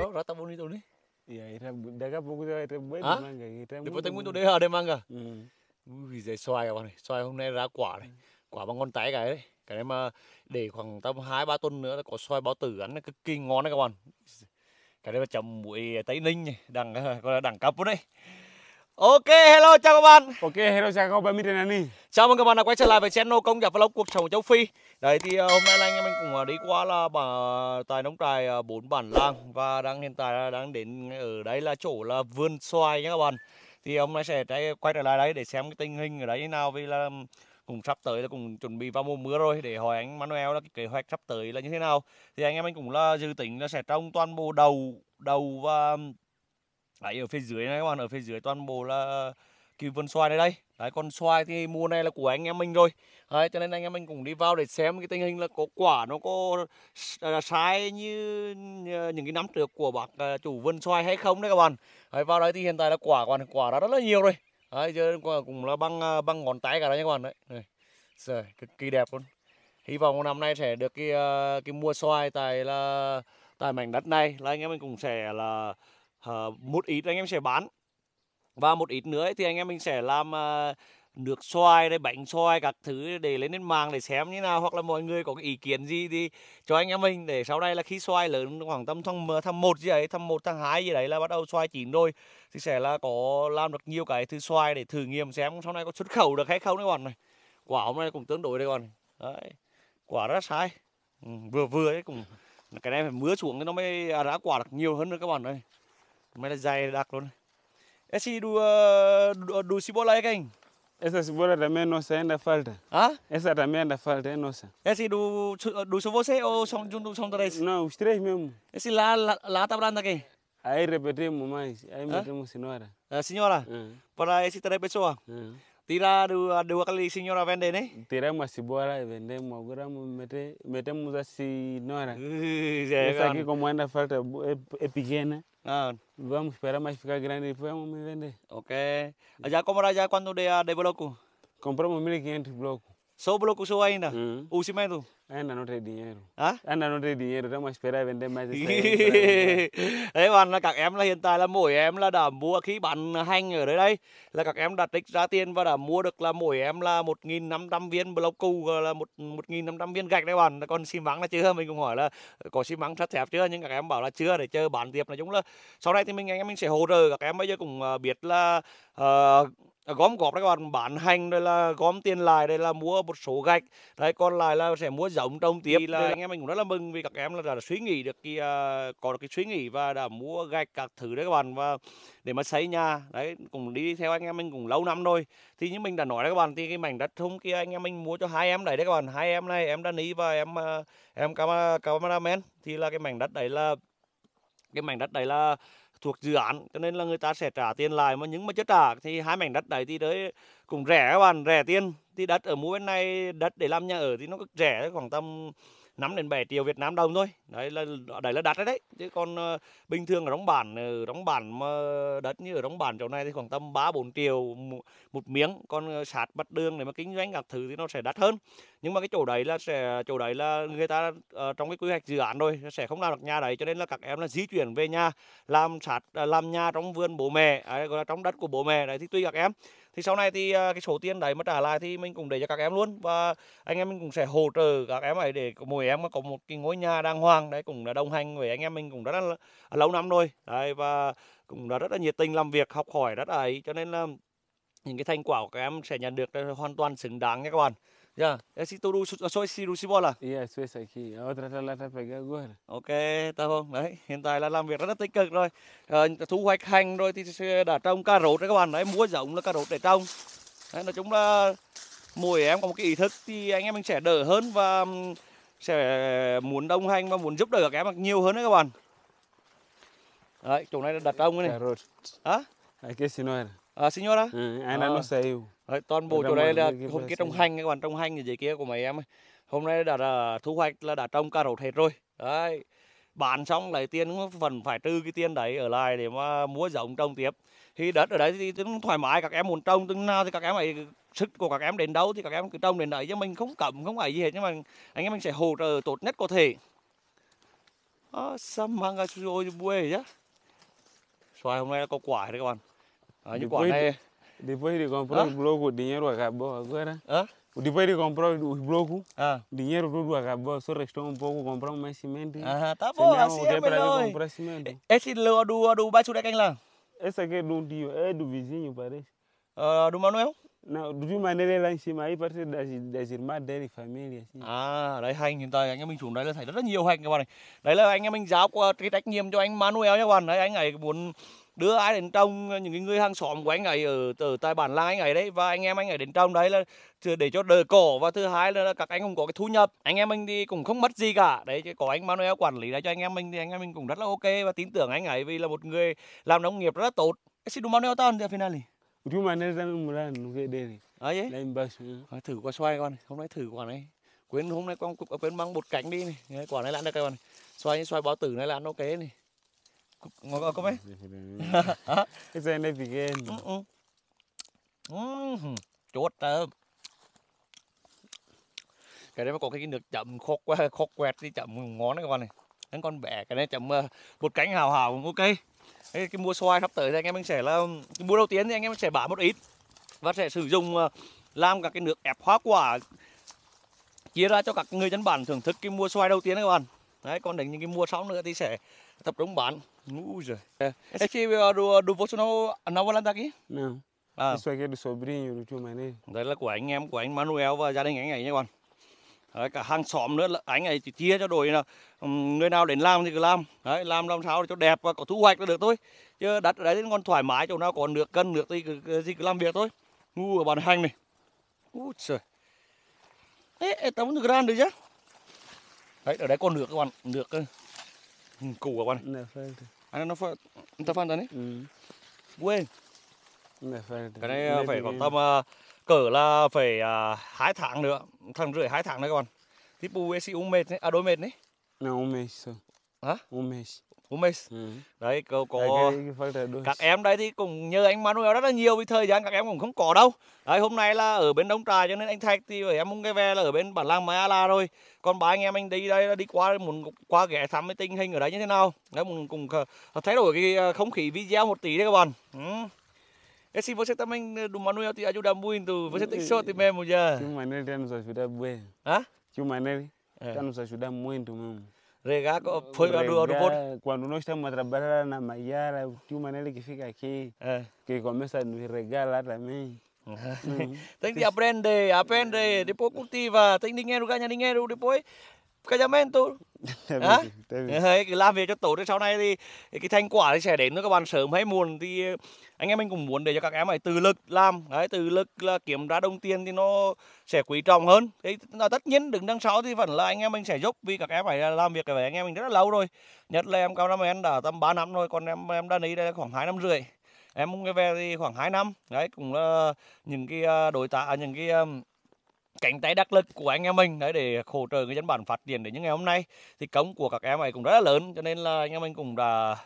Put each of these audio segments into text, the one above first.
Oh, rata bonito ni. Iya, ira daga buku ira ira buat mangga, ira. Di potong buntu deh ada mangga. Ui, dây xoài các bạn này, xoài hôm nay ra quả này, ừ. quả bằng ngón tay cái đấy. Cái này mà để khoảng tầm 2 3 tuần nữa là có xoài bao tử ăn cực kỳ ngon đấy các bạn. Cái này là trồng muối Tây Ninh này, đằng gọi là đẳng cấp đấy. Ok, hello chào các bạn. Ok, hello chào các bạn, mình là Nani. Chào mừng các bạn đã quay trở lại với channel công nghiệp vlog cuộc sống châu Phi. Đấy thì ờ, hôm nay là anh em mình cũng ờ, đi qua là bà, tại nông trại ờ, bốn bản làng và đang hiện tại đang đến ở đây là chỗ là vườn xoài nha các bạn. Thì hôm nay sẽ quay trở lại đấy để xem cái tình hình ở đấy như nào vì là cùng sắp tới là cùng chuẩn bị vào mùa mưa rồi để hỏi anh Manuel là cái kế hoạch sắp tới là như thế nào. Thì anh em mình cũng là dự tính là sẽ trong toàn bộ đầu đầu và Đấy ở phía dưới này các bạn Ở phía dưới toàn bộ là ờ, Kim Vân Xoài này đây Đấy con xoài thì mùa này là của anh em mình rồi Đấy cho nên anh em mình cũng đi vào để xem cái tình hình là có quả nó có ờ, sai như ờ, những cái năm trước của bác chủ Vân Xoài hay không đấy các bạn Đấy vào đấy thì hiện tại là quả còn quả đã rất là nhiều rồi Đấy giờ cũng là băng băng ngón tay cả đấy các bạn đấy Rồi cực kỳ đẹp luôn Hy vọng năm nay sẽ được cái cái mua xoài tại là tại mảnh đất này là anh em mình cũng sẽ là uh, một ít anh em sẽ bán và một ít nữa ấy, thì anh em mình sẽ làm uh, nước xoài đây, bánh xoài các thứ để lên đến mạng để xem như nào hoặc là mọi người có cái ý kiến gì thì cho anh em mình để sau đây là khi xoài lớn khoảng tầm tháng tháng một gì đấy tháng một tháng hai gì đấy là bắt đầu xoài chín rồi thì sẽ là có làm được nhiều cái thứ xoài để thử nghiệm xem sau này có xuất khẩu được hay không đấy còn này quả hôm nay cũng tương đối đấy còn đấy quả rất sai ừ, vừa vừa đấy cũng cái này phải mưa xuống thì nó mới à, ra quả được nhiều hơn nữa các bạn ơi Mày dài đặc luôn. Esse do do, do Cibola é quem? Essa cebola também não nossa, ainda falta. Ah? Essa também ainda falta, é nossa. Esse do, do só você ou são, são três? Não, os três mesmo. Esse lá, lá, lá tá branda quem? Aí repetimos mais, aí ah? senhora. A senhora? Para esse três pessoas? Tira dua, dua kali senhora vendene? Tiramos assim bora e vendemos. Agora mete, metemos a senhora. Essa aqui como anda falta epigena. Ah. Vamos esperar mais ficar grande y depois vamos vender. Ok. Já comprar já quando der de bloco? Compramos 1.500 blocos. Só bloco só ainda? Uhum. O cimento? Naenda note dinero. Hả? Naenda note dinero, đó mà spera vende mà Đấy bạn là các em là hiện tại là mỗi em là đã mua khi bán hành ở đây đây là các em đã tích ra tiền và đã mua được là mỗi em là 1.500 viên block cù là một 1.500 viên gạch đấy bạn. Còn xi măng là chưa, mình cũng hỏi là ờ, có xi măng sắt thép chưa nhưng các em bảo là chưa để chờ bán tiếp là chúng là sau đây thì mình anh em mình sẽ hỗ trợ các em bây giờ cũng ờ, biết là uh, gom góp các bạn bán hành rồi là gom tiền lại đây là mua một số gạch đấy còn lại là sẽ mua giống trồng tiếp là anh em mình cũng rất là mừng vì các em là đã, suy nghĩ được cái uh, có được cái suy nghĩ và đã mua gạch các thứ đấy các bạn và để mà xây nhà đấy cũng đi theo anh em mình cũng lâu năm rồi thì như mình đã nói đấy các bạn thì cái mảnh đất thung kia anh em mình mua cho hai em đấy đấy các bạn hai em này em Dani và em uh, em camera cameraman thì là cái mảnh đất đấy là cái mảnh đất đấy là thuộc dự án cho nên là người ta sẽ trả tiền lại mà những mà chưa trả thì hai mảnh đất này thì đấy cũng rẻ các bạn rẻ tiền thì đất ở mũi bên này đất để làm nhà ở thì nó rất rẻ khoảng tầm 5 đến 7 triệu Việt Nam đồng thôi đấy là đấy là đặt đấy đấy chứ còn ờ, bình thường ở đóng bản ở ờ, đóng bản mà đất như ở đóng bản chỗ này thì khoảng tầm 3 4 triệu một, miếng còn ờ, sạt mặt đường để mà kinh doanh các thứ thì nó sẽ đắt hơn nhưng mà cái chỗ đấy là sẽ chỗ đấy là người ta trong cái quy hoạch dự án rồi sẽ không làm được nhà đấy cho nên là các em là di chuyển về nhà làm sạt làm nhà trong vườn bố mẹ ấy, gọi là trong đất của bố mẹ đấy thì tùy các em thì sau này thì cái số tiền đấy mà trả lại thì mình cũng để cho các em luôn và anh em mình cũng sẽ hỗ trợ các em ấy để mỗi em có một cái ngôi nhà đàng hoàng Quang đấy cũng đã đồng hành với anh em mình cũng rất là à, lâu năm rồi đấy và cũng đã rất là nhiệt tình làm việc học hỏi rất là ấy cho nên là những cái thành quả của các em sẽ nhận được hoàn toàn xứng đáng nha các bạn Ya, yeah. si tú soy Siru Sibola. Iya, soy aquí. Otra la la pega gol. Ok, ta không? Vâng, đấy, hiện tại là làm việc rất là tích cực rồi. À, thu hoạch hành rồi thì đã trồng cà rốt đấy các bạn. Đấy, mua giống là cà rốt để trồng. Đấy, nói chung là mỗi em có một cái ý thức thì anh em mình sẽ đỡ hơn và sẽ ờ, muốn đồng hành và muốn giúp đỡ các em nhiều hơn đấy các bạn đấy chỗ này đặt ông ấy này dạ, hả à? cái signora à signora ừ, ai à. nó xe yêu đấy, toàn bộ chỗ này là hôm kia trong hành các bạn trong hành gì kia của mấy em ấy. hôm nay đã, đã à, thu hoạch là đã trồng cà rốt hết rồi đấy bán xong lấy tiền cũng phần phải trừ cái tiền đấy ở lại để mà mua giống trồng tiếp thì đất ở đấy thì cũng thoải mái các em muốn trồng từng nào thì các em ấy sức của các em đến đâu thì các em cứ trông đến đấy chứ mình không cấm không phải gì hết nhưng mà anh em mình sẽ hỗ trợ tốt nhất có thể đó, xăm mang ra rồi bùi chứ xoài hôm nay có quả đấy các bạn à, những quả này Đi đi còn rồi Depois de comprar o bloco, o dinheiro acabou agora. Hã? Depois đi comprar rồi bloco, ah. o dinheiro tudo acabou, só restou um pouco comprar mais cimento. Ah, tá bom, assim é melhor. comprar cimento. Esse do, do, do baixo da quem lá? Esse aqui é do tio, é do vizinho, parece. Uh, do không? nào mà nơi đây là anh xin máy bắt đại đại diện mát đây thì family à đấy hành hiện tại anh em mình xuống đây là thấy rất, rất nhiều hành các bạn này đấy là anh em mình giáo qua cái trách nhiệm cho anh Manuel nha các bạn đấy anh ấy muốn đưa ai đến trong những người hàng xóm của anh ấy ở từ tại bản làng anh ấy đấy và anh em anh ấy đến trong đấy là để cho đời cổ và thứ hai là các anh cũng có cái thu nhập anh em mình thì cũng không mất gì cả đấy chứ có anh Manuel quản lý đấy cho anh em mình thì anh em mình cũng rất là ok và tin tưởng anh ấy vì là một người làm nông nghiệp rất là tốt xin đúng Manuel tan finally chú mà nên ra một lần nó ghê đê này ấy lên bờ à, thử qua xoay con hôm nay thử quả này quên hôm nay con quyến mang một cánh đi này quả này lặn được các bạn xoay xoay bao tử này lặn nó kế này ngồi có mấy cái dây này bị ghê ừ, ừ. ừ, chốt tôm cái đấy mà có cái nước chậm khóc quá khóc quẹt đi chậm ngón này các bạn này anh con bẻ cái này chậm một ờ, cánh hào hào ok cái, cái mua xoài sắp tới thì anh em mình sẽ là cái mua đầu tiên thì anh em sẽ bả một ít và sẽ sử dụng ờ, làm các cái nước ép hoa quả chia ra cho các người dân bản thưởng thức cái mua xoài đầu tiên các bạn đấy còn đến những cái mua sau nữa thì sẽ tập trung bán Ui rồi É que do, do vosso não, não vai andar aqui? Não. À. Isso aqui é do sobrinho do tio Mané. Đây là của anh em, của anh Manuel và gia đình anh ấy nha các bạn đấy, cả hàng xóm nữa là anh ấy chia cho đội là người nào đến làm thì cứ làm đấy, làm làm sao để cho đẹp và có thu hoạch là được thôi chứ đặt ở đấy còn thoải mái chỗ nào còn được cân được thì cứ, gì cứ làm việc thôi ngu ở bàn hành này ui trời tao muốn được ran được chứ đấy ở đấy còn nước các bạn nước củ các bạn anh à, nó phải phân phan đấy ừ. quên cái này phải khoảng tầm à, cỡ là phải à, 2 tháng nữa, thằng rưỡi 2 tháng nữa các bạn. Thì bù ấy si uống mệt đấy, à đối mệt đấy. Nào uống mệt sao? Hả? Uống mệt. Uống mệt. Ừ. Đấy, có, có... các em đây thì cũng nhờ anh Manuel rất là nhiều vì thời gian các em cũng không có đâu. Đấy, hôm nay là ở bên Đông Trà cho nên anh Thạch thì em muốn cái ve là ở bên bản làng Mai Ala rồi. Còn ba anh em anh đi đây là đi qua muốn qua ghé thăm cái tình hình ở đấy như thế nào. Đấy, mình cùng thay đổi cái à, không khí video một tí đấy các bạn. Ừ. Esse você também do Manuel te ajuda muito. Você tem sorte mesmo já. Tio Manuel está nos ajudar bem. Hã? Tio Manuel está nos ajudar muito mesmo. Regar foi lá do aeroporto? Quando nós estamos a trabalhar na Maiara, o tio Manuel que fica aqui, é. que começa a nos regar lá também. Uhum. tem que aprender, aprender, depois cultiva, tem dinheiro, ganha dinheiro, depois casamento. à? làm việc cho tổ sau này thì cái thành quả thì sẽ đến các bạn sớm hay muộn thì anh em mình cũng muốn để cho các em ấy tự lực làm đấy tự lực là kiếm ra đồng tiền thì nó sẽ quý trọng hơn thì là tất nhiên đứng đằng sau thì vẫn là anh em mình sẽ giúp vì các em phải làm việc với anh em mình rất là lâu rồi nhất là em cao năm em đã tầm 3 năm rồi còn em em đã đi đây khoảng hai năm rưỡi em cũng về thì khoảng 2 năm đấy cũng là những cái à, đối tác à, những cái à, cánh tay đắc lực của anh em mình đấy để hỗ trợ người dân bản phát triển đến những ngày hôm nay thì công của các em ấy cũng rất là lớn cho nên là anh em mình cũng đã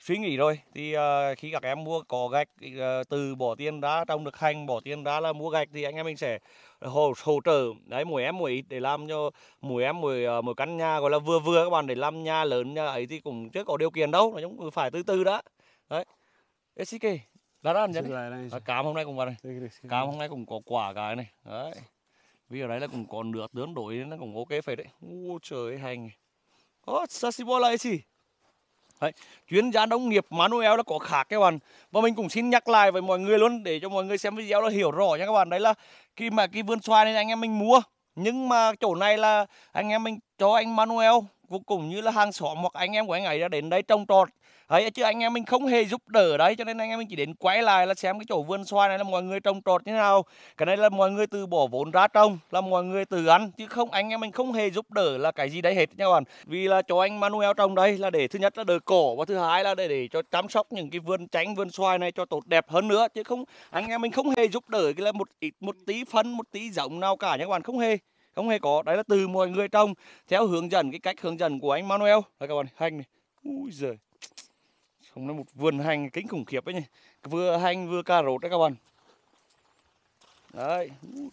suy nghĩ rồi thì uh, khi các em mua cỏ gạch uh, từ bỏ tiền ra trong được hành bỏ tiền ra là mua gạch thì anh em mình sẽ hỗ, hỗ trợ đấy mỗi em mỗi ít để làm cho mỗi em mỗi uh, mỗi căn nhà gọi là vừa vừa các bạn để làm nhà lớn nhà ấy thì cũng chưa có điều kiện đâu nói chung phải từ từ đó đấy SK lá đan chứ cám hôm nay cũng vào đây cám hôm nay cũng có quả cái này đấy vì ở đấy là cũng còn được tướng đổi nó cũng ok phải đấy ui trời hành ớt sasibola ấy gì Đấy, chuyên gia nông nghiệp Manuel là có khác các bạn và mình cũng xin nhắc lại với mọi người luôn để cho mọi người xem video là hiểu rõ nha các bạn đấy là khi mà cái vườn xoài này anh em mình mua nhưng mà chỗ này là anh em mình cho anh Manuel vô cùng như là hàng xóm hoặc anh em của anh ấy đã đến đây trồng trọt ấy chứ anh em mình không hề giúp đỡ đấy cho nên anh em mình chỉ đến quay lại là xem cái chỗ vườn xoài này là mọi người trồng trọt như thế nào cái này là mọi người từ bỏ vốn ra trồng là mọi người từ ăn chứ không anh em mình không hề giúp đỡ là cái gì đấy hết nha các bạn vì là cho anh Manuel trồng đây là để thứ nhất là đỡ cổ và thứ hai là để để cho chăm sóc những cái vườn tránh vườn xoài này cho tốt đẹp hơn nữa chứ không anh em mình không hề giúp đỡ cái là một ít một tí phân một tí giống nào cả nha các bạn không hề không hề có đấy là từ mọi người trong theo hướng dẫn cái cách hướng dẫn của anh Manuel đấy các bạn hành này ui giời không là một vườn hành kính khủng khiếp ấy nhỉ vừa hành vừa cà rốt đấy các bạn đấy ui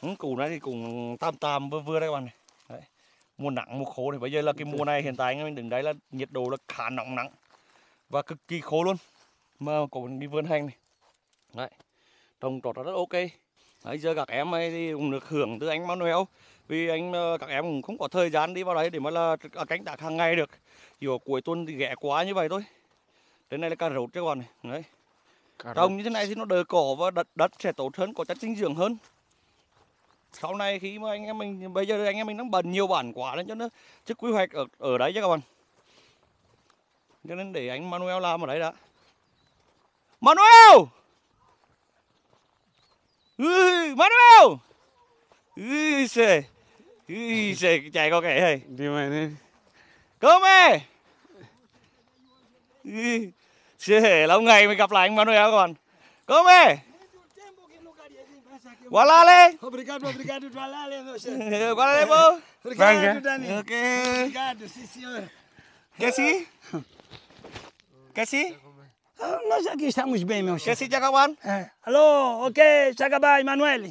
giời. củ này thì cũng tam tam vừa vừa đấy các bạn này đấy. mùa nắng mùa khô thì bây giờ là cái mùa này hiện tại anh mình đứng đấy là nhiệt độ là khá nóng nắng và cực kỳ khô luôn mà có cái vườn hành này đấy trồng trọt rất ok Đấy, giờ các em thì cũng được hưởng từ anh Manuel vì anh ờ, các em cũng không có thời gian đi vào đấy để mà là cánh à, tác hàng ngày được chỉ cuối tuần thì ghẻ quá như vậy thôi đến này là cà rốt chứ còn này đấy trồng như thế này thì nó đỡ cỏ và đất đất sẽ tốt hơn có chất dinh dưỡng hơn sau này khi mà anh em mình bây giờ anh em mình đang bần nhiều bản quả lên cho nó chứ quy hoạch ở ở đấy chứ các bạn cho nên để anh Manuel làm ở đấy đã Manuel Ui, Manuel! Ui xe Ui giời, chạy có cái này. Đi mày đi. Cơm ê! Ui giời, lâu ngày mới gặp lại anh Manuel các bạn. Cơm ê! Walale! Obrigado, obrigado, Walale, meu chefe. Walale, ừ, bom? Obrigado, vâng, Dani. Ok. Obrigado, sim, senhor. Quer sim? Quer sim? Nós aqui estamos bem, meu chefe. se Jagaban? É. Alô, ok, Jagaban, Manuel.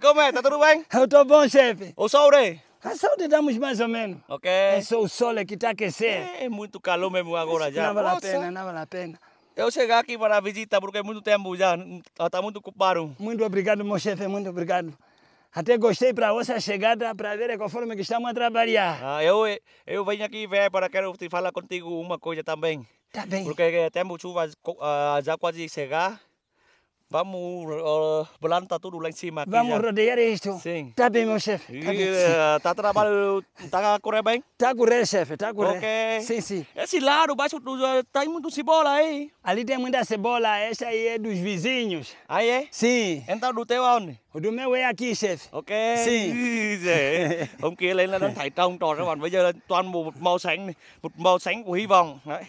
Como é? está tudo bem? Eu estou bom, chefe. O sol, né? A saúde damos mais ou menos. Ok. É só o sol é que tá aquecendo. É, é muito calor mesmo agora já. Não vale Nossa. a pena, não vale a pena. Eu chegar aqui para a visita porque é muito tempo já. Está muito ocupado. Muito obrigado, meu chefe, muito obrigado. Até gostei para a chegada, para ver conforme que estamos a trabalhar. Ah, eu, eu venho aqui ver para quero te falar contigo uma coisa também. Tá bem. Porque temos chuva uh, já quase chegar. Vamos uh, plantar tudo lá em cima. Aqui Vamos já. rodear isto. Sim. Tá bem, meu chefe. Tá, bem. Uh, tá trabalho, tá bem? Tá correr chefe, tá correr Ok. Sim, sim. Esse lado, baixo, tem muito cebola aí. Ali tem muita cebola, essa aí é dos vizinhos. Aí é? Sim. Então do teu onde? O do meu é aqui, chefe. Ok. Sim. ok kia lên là nó thấy trông tròn các bạn. Bây giờ toàn một màu xanh, một màu xanh của hy vọng. Đấy.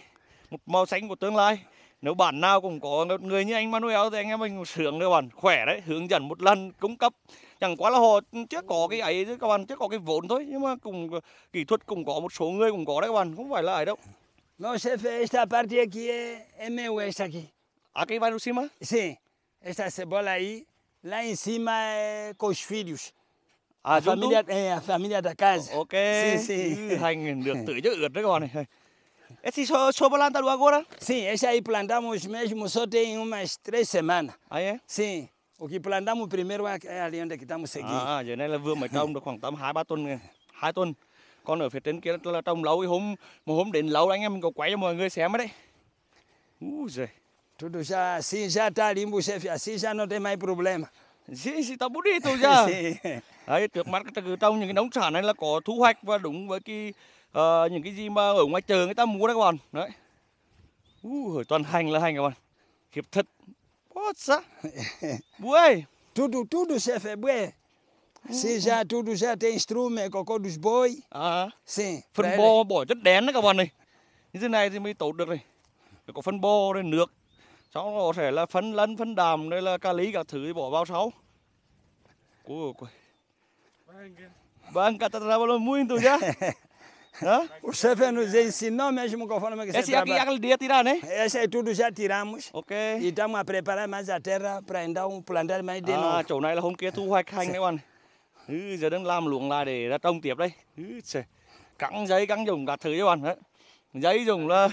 một màu xanh của tương lai nếu bản nào cũng có người như anh Manuel thì anh em mình sướng đấy bạn khỏe đấy hướng dẫn một lần cung cấp chẳng quá là họ chưa có cái ấy chứ các bạn chưa có cái vốn thôi nhưng mà cùng kỹ thuật cũng có một số người cũng có đấy các bạn không phải là ấy đâu No se fait esta parte aquí es MU es aquí. Aquí à, vai no cima? Sim. Esta cebola aí, lá em cima é eh, com os filhos. À, eh, a família, é, a família da casa. Ok. Sim, sim. Ừ, hành được tự chứ ướt đấy các bạn này. Esse show plantaram agora? Sim, esse aí plantamos mesmo, só tem umas três semanas. Ah, é? Sim. O que plantamos primeiro é ali onde que estamos seguindo. Ah, à, giờ này là vừa mới trồng được khoảng tầm 2 3 tuần, 2 tuần. Còn ở phía trên kia là trồng lâu hôm mà hôm đến lâu anh em mình có quay cho mọi người xem đấy. Úi giời. Tudo já, assim já tá limpo, chefe, assim já não tem mais problema. Sim, sim, tá bonito já. Đấy, trước mắt cứ trồng những cái nông sản này là có thu hoạch và đúng với cái uh, những cái gì mà ở ngoài trời người ta mua đấy các bạn đấy uh, toàn hành là hành các bạn khiếp thật bót xa buê tudo tudo se fait buê Seja tudo já tem estrume, cocô dos boi. À. Sim. Phân bò bỏ chất đén đấy các bạn này. Như thế này thì mới tốt được này. Để có phân bò đây nước. Sau đó có thể là phân lân, phân đàm, đây là ca lý các thứ bỏ vào sau. Ôi vâng, vâng, ta ra kata terlalu muin tuh ya. Hã? O chefe nos ensinou mesmo conforme que Esse aqui aquele dia tirar, né? Esse aí tudo já tiramos. Ok. E estamos a preparar mais a terra para então plantar mais de ah, novo. Ah, chỗ này là hôm kia thu hoạch hành đấy bạn. Ừ, giờ đang làm luống lại để ra trồng tiếp đây. Ừ, cắn giấy, cắn dùng cả thứ bạn. Đấy. Giấy dùng là...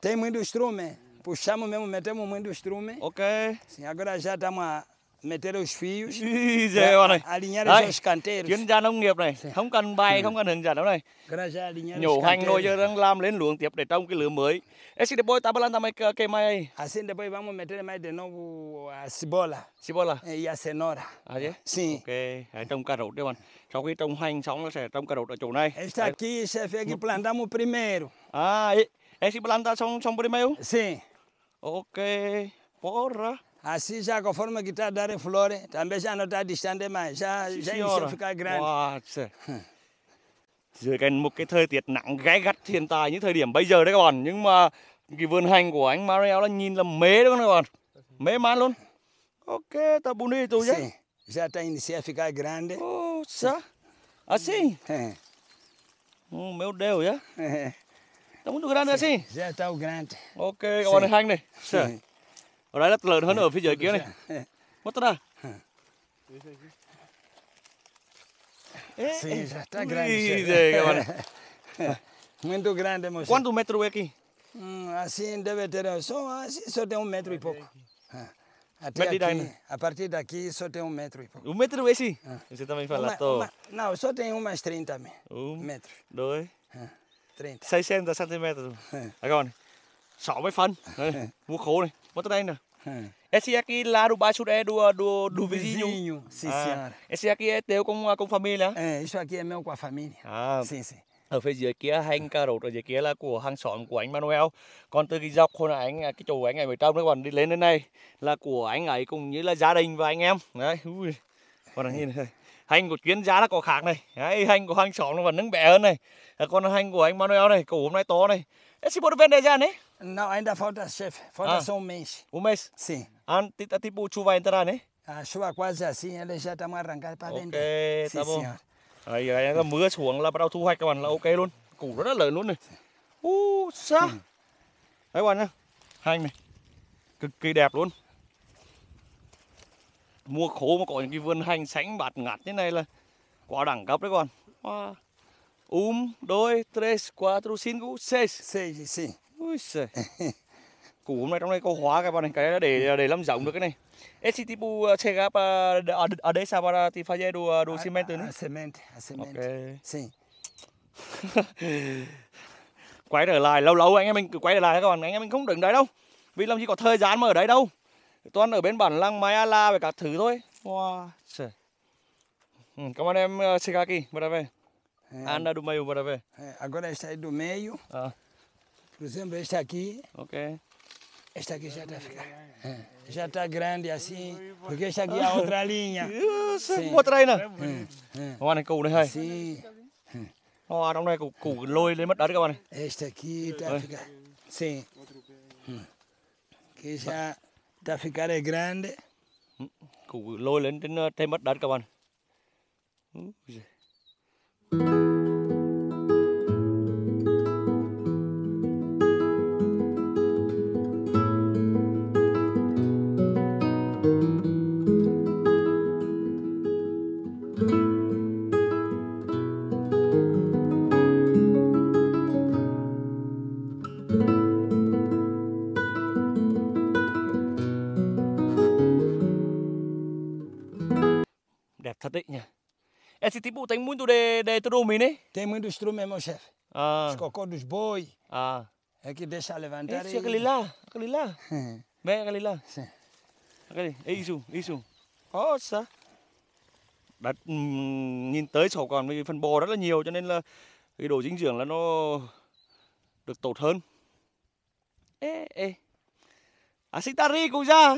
Tem muito estrume. Puxamos mesmo, metemos muito estrume. Ok. Sim, agora já estamos a meter os fios. Giời này. Alinhar Đấy. os canteiros. Chuyên gia nông nghiệp này, không cần bay, không cần hình dẫn đâu này. Nhổ hành rồi giờ đang làm lên luống tiếp để trong cái lứa mới. Esse depois tá balando mais que mais. Assim depois vamos meter mais de novo a à, cebola. Cebola. E a cenoura. À thế? Sim. Ok, Đấy, trong cà rốt đấy bạn. Sau khi trong hành xong nó sẽ trong cà rốt ở chỗ này. Esta aqui, chefe, que plantamos primeiro. Ah, esse planta são são primeiro? Sim. Ok. Porra. Assim já conforme que está a dar flores, também já não está distante mais, já, Sim, já senhora. ficar grande. Wow, dưới cái một cái thời tiết nặng gai gắt hiện tại như thời điểm bây giờ đấy các bạn nhưng mà cái vườn hành của anh Mario là nhìn là mê đó các bạn mê man luôn ok tá bonito tu já já tá iniciando a ficar grande nossa assim um meu Deus já tá muito grande assim já tá grande ok các bạn hành này ở đây rất lớn hơn ở phía dưới kia này mất Sim, já está grande. Muito grande, moço. Quanto metro é aqui? Hum, assim deve ter, só, assim só tem um metro e pouco. Até aqui, a partir daqui só tem um metro e pouco. Ah, um metro esse? Ah. Você também fala uma, Não, só tem umas 30 um, Dois. Ah, 30. 600 centímetros. Agora, só vai Mua Vou này. Mototainá. Esse aqui lá o baixo é do, e, do, do, do vizinho. vizinho. Sim, à, ah, senhora. Esse aqui é e teu com a à, com família? É, ờ, isso aqui é meu com a família. Ah. À. Sim, sim. Ở phía dưới kia hành cà rốt ở dưới kia là của hàng xóm của anh Manuel. Còn từ cái dọc hồi anh cái chỗ anh ấy ở trong nó còn đi lên đến đây là của anh ấy cũng như là gia đình và anh em. Đấy. Ui. Còn đang nhìn này hành của chuyên gia là có khác này đấy, hành của hàng xóm nó vẫn nâng bẻ hơn này còn hành của anh Manuel này cổ hôm nay to này Esse boro vender já, né? Não, ainda falta, chefe. Falta ah. só um mês. Um mês? Sim. Antes, tipo, chuva entrar, né? A chuva quase assim, eles já estão arrancando para okay, vender. Ok, tá bom. Senhor. Aí, aí ừ. mưa xuống là bắt đầu thu hoạch các bạn là ok luôn. Củ rất là lớn luôn này. Uh, xa. Ừ. Đấy các bạn nhá. Hành này. Cực kỳ đẹp luôn. mua khô mà có những cái vườn hành sánh bạt ngạt như này là quá đẳng cấp đấy các bạn. Wow. Um, dois, três, quatro, cinco, seis. Seis, sim. Ui giời. Củ hôm nay trong đây có hóa các bạn này, cái để để làm rộng được cái này. Esse tipo ờ, chegap a ờ, dessa ờ, para te fazer do do cimento, à, né? Cimento, à, cimento. À, ok. Sim. quay trở lại lâu lâu anh em mình cứ quay trở lại các bạn anh em mình không đứng đấy đâu vì làm gì có thời gian mà ở đấy đâu toàn ở bên bản lăng mai ala và các thứ thôi wow trời ừ, cảm ơn em shikaki bye bye É. Ah, anda do meio, para ver. É, agora está aí é do meio. Ah. Por exemplo, este aqui. Ok. Esta aqui já está é, Já está grande assim, porque esta aqui é a ah. outra linha. Sim. Outra aí, né? Olha nem cụ đây Sim. olha trong này cụ cụ lôi lên mất đất các Esta aqui está é. ficando. Sim. Hum. Que já está ficando grande. Cụ lôi lên tem mais mất đất các em fatinha. Esse tipo tem muito de, de trume, né? Tem muito trume, meu chefe. Ah. Os cocô dos boi. Ah. É que deixa levantar Isso, e... aquele lá, aquele lá. Vem aquele lá. Sim. Aquele, isso, isso. Nossa. Đã nhìn tới sổ còn phần bò rất là nhiều cho nên là cái đồ dinh dưỡng là nó được tốt hơn. Ê, ê. Asitari cũng ra.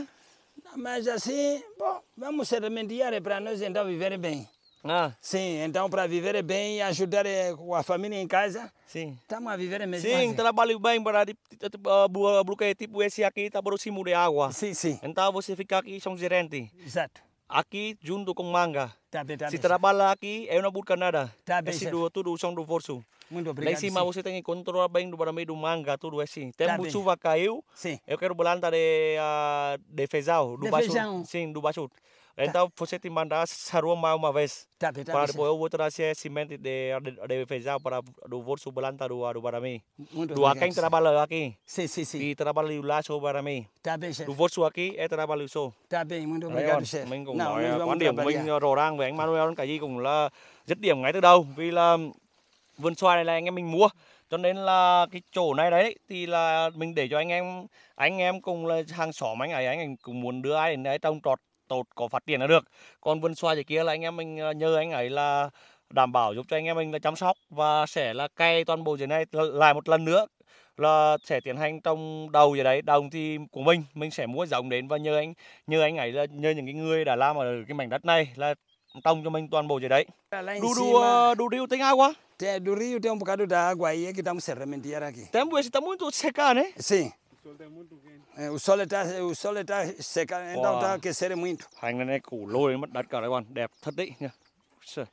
Mas assim, bom, vamos se remediar para nós então viver bem. Ah. Sim, então para viver bem e ajudar eh, a família em casa, Sim. estamos a viver mesmo. Sim, assim. trabalho bem para tipo, tipo, tipo, ah, ah, bloqueio tipo esse aqui, está próximo de água. Sim, sim. Então você fica aqui, são gerente. Exato. Aqui junto com manga. Tá bem, tá Se trabalha aqui, eu não busco nada. Tá bem, Esse do, tudo são do forço. Muito obrigado. Lá em cima sim. você tem que controlar bem do meio do manga, tudo assim. Tem tá chuva caiu. Sim. Eu quero planta eh, de, uh, de feijão. Do de baixo. Feijão. Sim, do baixo. Então você te mandar sarua mal uma vez. Tá, tá, para depois eu vou trazer cimento de, de, feijão para do bolso blanta do, do Barami. Do aqui quem trabalha aqui. Sim, sim, sim. E trabalho lá sobre o Barami. Tá bem, chefe. Do bolso aqui é trabalho só. Tá bem, muito obrigado, chefe. Mình cũng nói quan điểm của mình rõ ràng với anh Manuel cái gì cũng là dứt điểm ngay từ đầu vì là vườn xoài này là anh em mình mua cho nên là cái chỗ này đấy thì là mình để cho anh em anh em cùng là hàng xóm anh ấy anh ấy cũng muốn đưa ai đến đấy trồng trọt tốt có phát triển là được còn vườn xoài dưới kia là anh em mình ờ, nhờ anh ấy là đảm bảo giúp cho anh em mình là chăm sóc và sẽ là cây toàn bộ dưới này lại một lần nữa là sẽ tiến hành trong đầu gì đấy đồng thì của mình mình sẽ mua giống đến và nhờ anh nhờ anh ấy là nhờ những cái người đã làm ở cái mảnh đất này là tông cho mình toàn bộ gì đấy đu đu đu đu tiếng ai quá te đu riu te ông bocado da água aí que estamos cerramente aqui temos esse tamo muito secar né sim O eh, sol está, o sol está secando, eh, wow. então está aquecendo muito. Hành này củ lôi mất đất cả đấy bạn, đẹp thật đấy nha. Trời.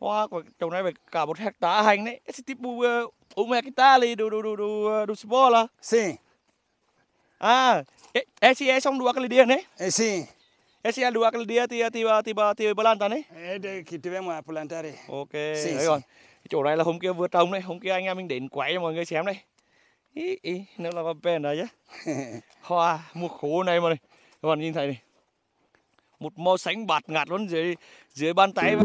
Hoa của trồng này phải cả một hecta hành đấy. Esse tipo uma hectare do do do do do cebola. Sim. Ah, esse é são duas aquele né? É, sim. Esse é duas aquele dia tiba tiba tiba tiba planta né? É de que tivemos a plantar. Eh. Ok. Sim, đấy sim. Chỗ này là hôm kia vừa trồng đấy, hôm kia anh em mình đến quay cho mọi người xem đây ý ý nó là bèn đấy chứ hoa một khố này mà này các bạn nhìn thấy này một màu xanh bạt ngạt luôn dưới dưới bàn tay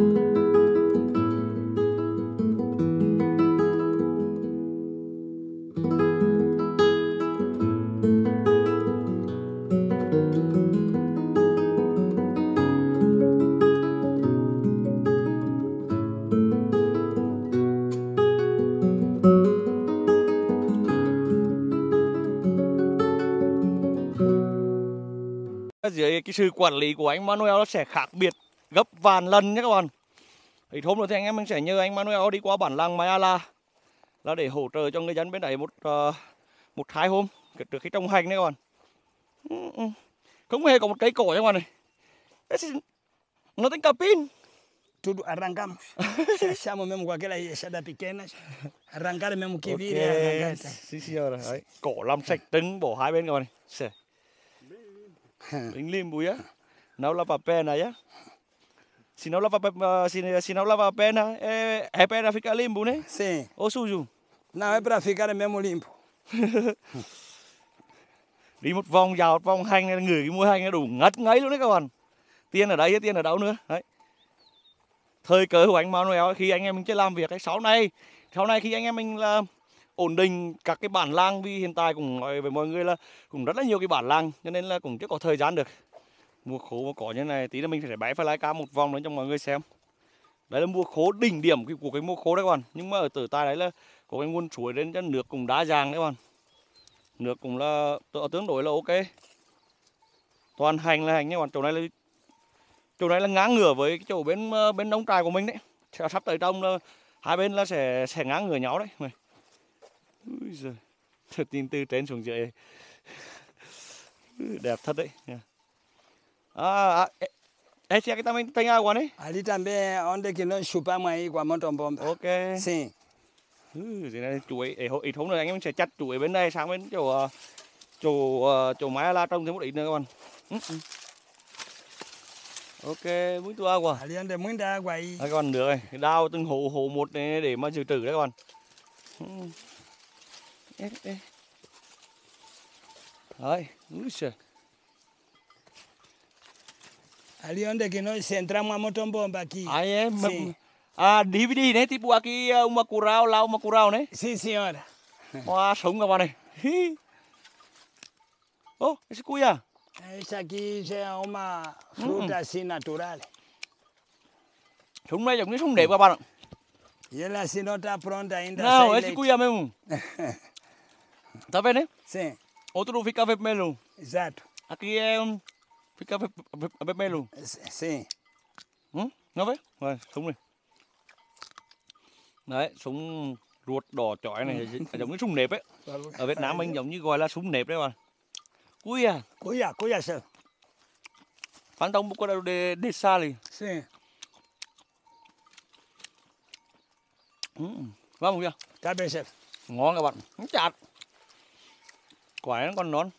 dưới cái sự quản lý của anh Manuel nó sẽ khác biệt gấp vàn lần nhé các bạn thì hôm nữa thì anh em mình sẽ nhờ anh Manuel đi qua bản làng Mayala là để hỗ trợ cho người dân bên đấy một uh, một hai hôm trước khi trồng hành đấy các bạn ừ, ừ. không hề có một cây cổ các bạn này nó tính cà pin tudo arrancamos. Achamos mesmo com aquela enxada pequena, arrancar mesmo que okay. vira. Sim, senhora. Cổ làm sạch tính bổ hai bên rồi này bình Inglimuya. Naula papena ya. Sinaula papena, sinaula papena, eh, é, eh, é eh, para ficar limpo, né? Sim. Ou sujo? Não, é para ficar mesmo limpo. đi một vòng vào vòng hành này người cái mua hành này đủ ngất ngấy luôn đấy các bạn tiên ở đây tiên ở đâu nữa đấy thời cơ của anh Manuel khi anh em mình chơi làm việc ấy, sau này sau này khi anh em mình là ổn định các cái bản làng vì hiện tại cũng nói với mọi người là cũng rất là nhiều cái bản làng cho nên là cũng chưa có thời gian được mùa khô mà có như này tí là mình phải bãi phải lái cá một vòng lên cho mọi người xem đấy là mùa khô đỉnh điểm của cái mùa khô đấy các bạn nhưng mà ở tử tài đấy là có cái nguồn suối đến cho nước cũng đa dạng đấy các bạn nước cũng là tương đối là ok toàn hành là hành nha các bạn chỗ này là chỗ này là ngang ngửa với cái chỗ bên ờ, bên nông trại của mình đấy sắp tới trong là hai bên là sẽ sẽ ngang ngửa nhau đấy Úi giời, thật tin tư trên xuống dưới Đẹp thật đấy À, cái à, tay Ê chị kita main tengah awan eh? Ali tambe onde kino shupa mai kwa moto bom. Ok. Sì. Ừ, thì này chuối, ấy ít hôm nữa anh em sẽ chặt chuối bên đây sang bên chỗ ờ, chỗ ờ, chỗ máy la trong thêm một ít nữa các bạn. Ừ, ừ. Ok, muốn tua quá. Ali ande muốn đa quay. À, các bạn được rồi, đao từng hồ hồ một này để mà dự trữ đấy các bạn. Ừ. eh, eh. Ay, mucho. Allí donde que nos entramos a montón bomba aquí. Ahí es. Ah, dividir, ¿eh? Tipo pues, aquí, un currao, la una currao, ¿eh? Sí, señora. Ah, son cabrón. Oh, es cuya. Es aquí es una mm. fruta así natural. Son medio, no son de, papá. Y él así no está pronta ainda. No, ese cuya mismo. Tá vendo, né? Sim. Outro fica vermelho. Exato. Aqui é um... Fica vermelho. Sim. Hum? Nó vê? Rồi, súng này. Đấy, súng ruột đỏ chói này ừ. giống như súng nếp ấy. Ở Việt Nam mình giống như gọi là súng nếp đấy mà. Cúi à? Cúi à, cúi à sao? Pantão có xa desa ali. Sim. Hum, vamos ver. Tá bem, chefe. Ngon các bạn. Chặt quả nó còn non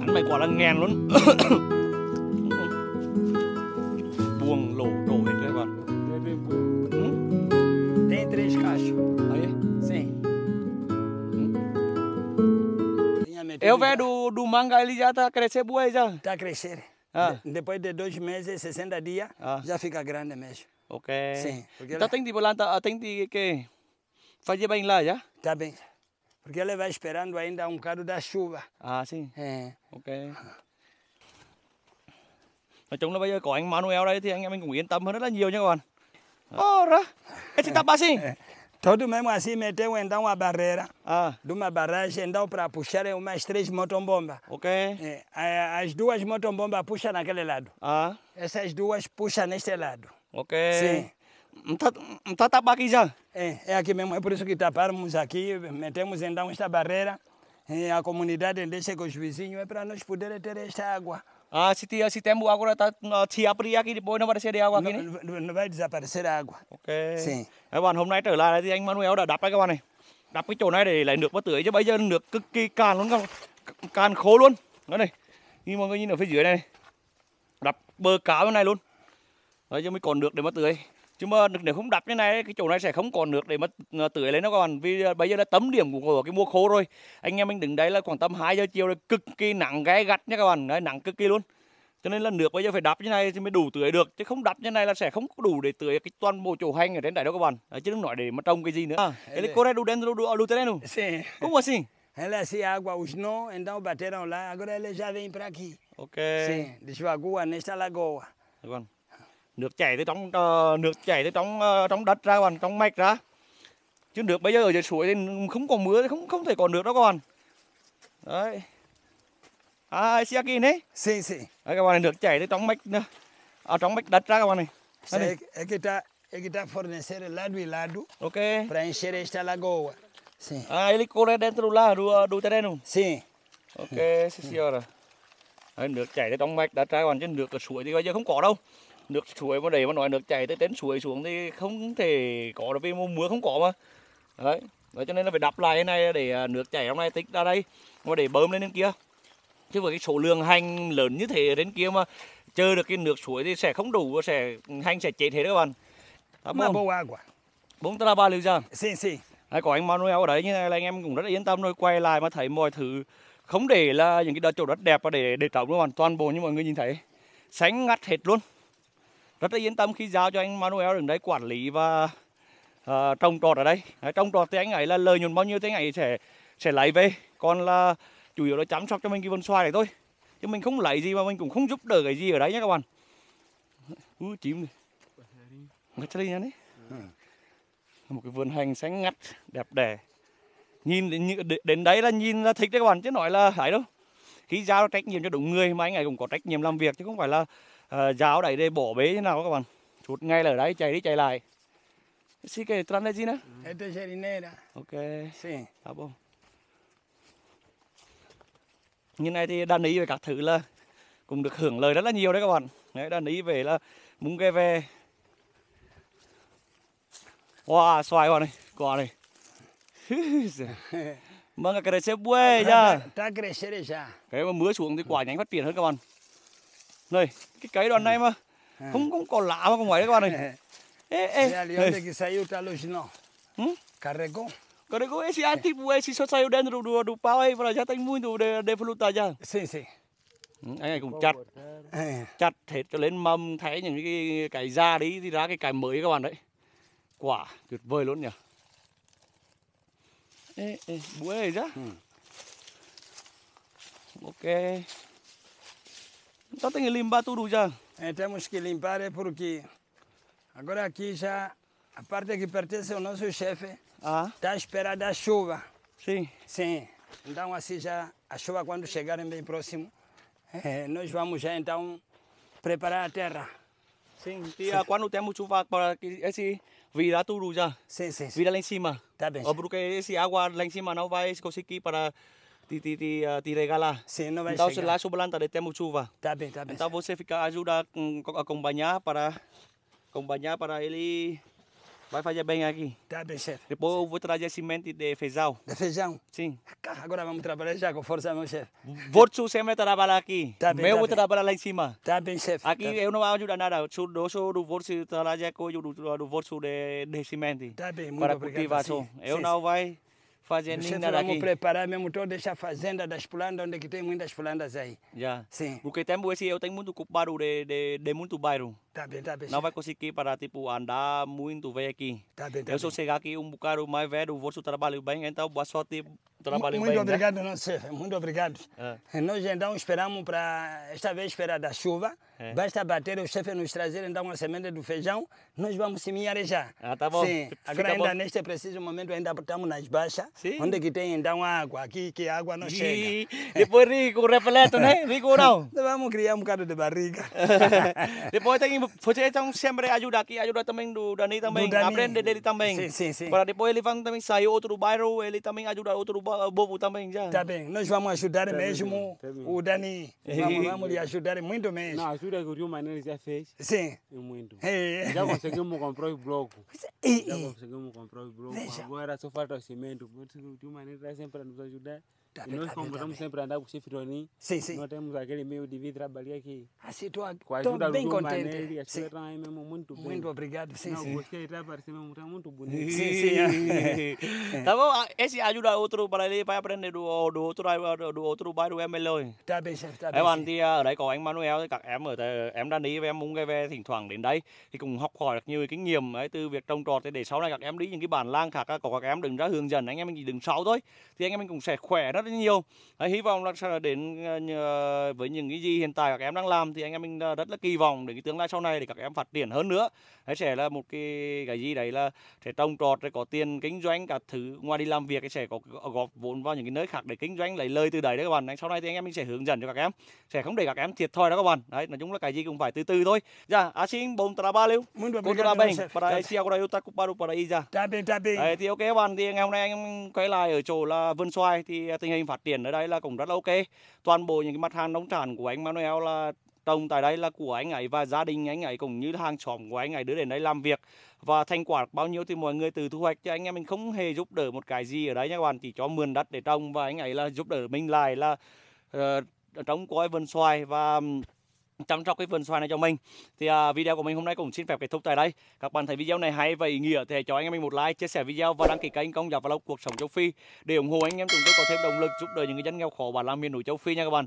ăn mày quả là ngàn luôn buông lổ đổ hết rồi bạn tem três cachos aí sim eu vejo do do manga ele já tá crescer boa já tá crescer Ah. De, depois de dois meses, 60 dias, ah. já fica grande mesmo. Ok. Sim. Então ela... tem de volanta, ah, tem de que fazer bem lá já? Tá bem. Porque ela vai esperando ainda um bocado da chuva. Ah, sim. É. Ok. Mas chung là bây giờ có anh Manuel aí, thì anh em mình cũng yên tâm hơn rất là nhiều nha các bạn. Todo mesmo assim meteu então uma barreira. Ah. De uma barragem então para puxar umas três motombombas. Ok. É, as duas motombombas puxam naquele lado. Ah. Essas duas puxam neste lado. Ok. Sim. Não está tá aqui já? É, é aqui mesmo. É por isso que taparmos aqui, metemos então esta barreira. a comunidade deixa com os vizinhos, é para nós podermos ter esta água. Ah, se, te, se temos agora está chia pria aqui depois não vai descer de água aqui, né? Não, não vai desaparecer a água. Ok. Sim. Các bạn hôm nay trở lại thì anh Manuel đã đắp đấy các bạn này. Đắp cái chỗ này để lấy nước vào tưới chứ bây giờ nước cực kỳ cạn luôn các bạn. Cạn khô luôn. Đó này. Như mọi người nhìn ở phía dưới này. Đắp bờ cá bên này luôn. Đấy chứ mới còn được để mà tưới chứ mà nếu không đập như này cái chỗ này sẽ không còn nước để mà à, tưới lên nó còn vì à, bây giờ là tấm điểm của cái mùa khô rồi anh em mình đứng đấy là khoảng tầm 2 giờ chiều rồi cực kỳ nặng gai gắt nha các bạn đấy, nắng cực kỳ luôn cho nên là nước bây giờ phải đập như này thì mới đủ tưới được chứ không đập như này là sẽ không đủ để tưới cái toàn bộ chỗ hành ở trên đấy đâu các bạn đấy, chứ đừng nói để mà trồng cái gì nữa ele corredo dentro do luterano como assim ela se água usnou então bateram lá agora ele já vem para aqui ok sim desvagou nesta lagoa dạ vâng nước chảy từ trong uh, nước chảy từ trong uh, trong đất ra còn trong mạch ra chứ nước bây giờ ở dưới suối thì không có mưa thì không không thể có nước đó các bạn đấy à xe kia đấy xì xì đấy các bạn này nước chảy từ trong mạch nữa ở à, trong mạch đất ra các bạn này Sai e kita kita e fornecere ladu e ladu. Ok. Preencere esta lagoa. Sì. Ah, à, ele corre dentro lá do do terreno. Sì. Ok, sì signora. Đấy, nước chảy từ trong mạch đất ra còn chứ nước ở suối thì bây giờ không có đâu nước suối mà để mà nói nước chảy tới đến suối xuống thì không thể có được vì mùa mưa không có mà đấy đó, cho nên là phải đắp lại cái này để à, nước chảy hôm nay tích ra đây mà để bơm lên đến kia chứ với cái số lượng hành lớn như thế đến kia mà chơi được cái nước suối thì sẽ không đủ và sẽ hành sẽ chết hết các bạn cảm ơn bốn à tala ba liều giờ. xin xin Đấy, có anh Manuel ở đấy như này là anh em cũng rất là yên tâm rồi quay lại mà thấy mọi thứ không để là những cái đất chỗ đất đẹp và để để trống luôn toàn bộ như mọi người nhìn thấy sánh ngắt hết luôn rất là yên tâm khi giao cho anh Manuel đứng đây quản lý và uh, trồng trọt ở đây đấy, trồng trọt thì anh ấy là lợi nhuận bao nhiêu thì anh ấy sẽ sẽ lấy về còn là chủ yếu là chăm sóc cho mình cái vườn xoài này thôi chứ mình không lấy gì mà mình cũng không giúp đỡ cái gì ở đấy nhé các bạn ú chim này ngắt đi nha đấy một cái vườn hành xanh ngắt đẹp đẽ nhìn đến, đến đấy là nhìn là thích đấy các bạn chứ nói là ấy đâu khi giao trách nhiệm cho đúng người mà anh ấy cũng có trách nhiệm làm việc chứ không phải là giáo ờ, đẩy đây bỏ bế thế nào các bạn chuột ngay là đấy chạy đi chạy lại si cái tran gì nữa esto es harinera ok sí à dạ vâng. như này thì đàn ý về các thứ là cũng được hưởng lời rất là nhiều đấy các bạn đấy đàn ý về là múng ghe về wow xoài vào này quả này mà vâng, cái này sẽ buê ra ra cái mà mưa xuống thì quả nhánh phát triển hơn các bạn này, cái cấy đoàn này mà ừ. không không có lá mà còn ngoài các bạn này. Ê ê. Ừ? Đây que saiu tá luz não. Hum? Carregou. Carregou esse tipo esse só saiu dentro do do pau aí, para já tem muito de de fruta já. Sim, sim. Anh này cũng chặt chặt hết cho lên mầm thấy những cái cái da đấy thì ra cái cái mới các bạn đấy quả tuyệt vời luôn nhỉ ê ê búa ấy ra ừ. ok Então tem que limpar tudo já. É, temos que limpar é porque agora aqui já a parte que pertence ao nosso chefe está ah. Tá esperada a chuva. Sim. Sim. Então assim já a chuva quando chegarem bem próximo, é, nós vamos já então preparar a terra. Sim. E sim. quando temos chuva para que esse virar tudo já. Sim, sim. sim. Vira lá em cima. Tá bem. Porque esse água lá em cima não vai conseguir para te, te, te, te regalar. Sim, não vai então, chegar. se lá chublanta de temos chuva. Tá bem, tá bem. Então, você fica, ajuda a acompanhar para, acompanhar para ele... Vai fazer bem aqui. Tá bem, chefe. Depois eu vou trazer semente de feijão. De feijão? Sim. Agora vamos trabalhar já com força, meu chefe. Vou sempre trabalhar aqui. Tá bem, Eu tá vou bem. trabalhar lá em cima. Tá bem, chefe. Aqui tá eu bem. não ajudar nada. Eu sou do Vorso, trabalho com o do, do Vorso de, de semente. Tá bem, muito para obrigado. Cultivação. Sim. Eu sim, não sim. vai fazendinha daqui. Vamos preparar mesmo toda essa fazenda das plantas, onde é que tem muitas plantas aí. Já. Sim. Porque tem esse, eu tenho muito barulho de, de, de muito bairro. Tá bem, tá bem. Não vai conseguir parar, tipo, andar muito bem aqui. Tá bem, tá Eu só chegar aqui um bocado mais velho, o vosso trabalho bem, então boa sorte, trabalho muito bem. Né? Obrigado, né? nosso, muito obrigado, é. Nós então esperamos para, esta vez, esperar da chuva. É. Basta bater o chefe nos trazer então uma semente do feijão, nós vamos semear já. Ah, tá bom. Sim, agora ainda bom. neste preciso momento ainda estamos nas baixas, Sim. onde que tem então água, aqui que a água não e... chega. Depois rico, repleto, né? Rico não? vamos criar um bocado de barriga. Depois tem પછી હું sempre ajudar aqui ajudar também do Dani também do Dani. aprender dele também sim sim sim para depois ele vai também sair outro bairro ele também ajudar outro bobo também já tá bem nós vamos ajudar tá mesmo tá o Dani vamos, vamos lhe ajudar muito mesmo não ajuda que o Rio Maneiro já fez sim e muito é. já conseguimos comprar o bloco já conseguimos comprar o bloco Veja. agora só falta o cimento o Rio Maneiro está sempre a nos ajudar E nós, como estamos sempre a andar com o chifre ali, sim, sim. nós temos aquele meio de vir trabalhar aqui. Assim, estou bem contente. Manelli, as coisas estão mesmo muito bem. Muito obrigado, sim, Não, sim. gostei, está parecendo mesmo, está muito bonito. Sim, sim. tá bom, esse ajuda outro para ele, vai aprender do, do, outro, do outro bairro em Meloi. Tá bem, chefe, tá bem. Em anh thì ở đây có anh Manuel, các em ở đây, em đang đi và em muốn về thỉnh thoảng đến đây thì cũng học hỏi được nhiều kinh nghiệm ấy, từ việc trồng trọt để sau này các em đi những cái bản lang khác có các em đừng ra hướng dẫn anh em mình chỉ đứng sau thôi thì anh em mình cũng sẽ khỏe đó rất nhiều à, hy vọng là đến ờ, với những cái gì hiện tại các em đang làm thì anh em mình ờ, rất là kỳ vọng đến cái tương lai sau này để các em phát triển hơn nữa hay sẽ là một cái cái gì đấy là sẽ trồng trọt rồi có tiền kinh doanh cả thứ ngoài đi làm việc thì sẽ có góp vốn vào những cái nơi khác để kinh doanh lấy lời từ đấy đấy các bạn sau này thì anh em mình sẽ hướng dẫn cho các em sẽ không để các em thiệt thòi đó các bạn đấy nói chung là cái gì cũng phải từ từ thôi dạ à xin bom trabalho contra bem para esse agora eu tá com para para aí já đấy thì ok các bạn thì ngày hôm nay anh quay lại ở chỗ là vườn xoài thì ờ, tình hình phát triển ở đây là cũng rất là ok. Toàn bộ những cái mặt hàng nông sản của anh Manuel là trồng tại đây là của anh ấy và gia đình anh ấy cũng như hàng xóm của anh ấy đưa đến đây làm việc và thành quả bao nhiêu thì mọi người từ thu hoạch cho anh em mình không hề giúp đỡ một cái gì ở đấy nha các bạn chỉ cho mượn đất để trồng và anh ấy là giúp đỡ mình lại là uh, ờ, trống coi vườn xoài và chăm sóc cái vườn xoài này cho mình thì à, video của mình hôm nay cũng xin phép kết thúc tại đây các bạn thấy video này hay và ý nghĩa thì hãy cho anh em mình một like chia sẻ video và đăng ký kênh công giáo và lâu cuộc sống châu phi để ủng hộ anh em chúng tôi có thêm động lực giúp đỡ những người dân nghèo khổ và làm miền núi châu phi nha các bạn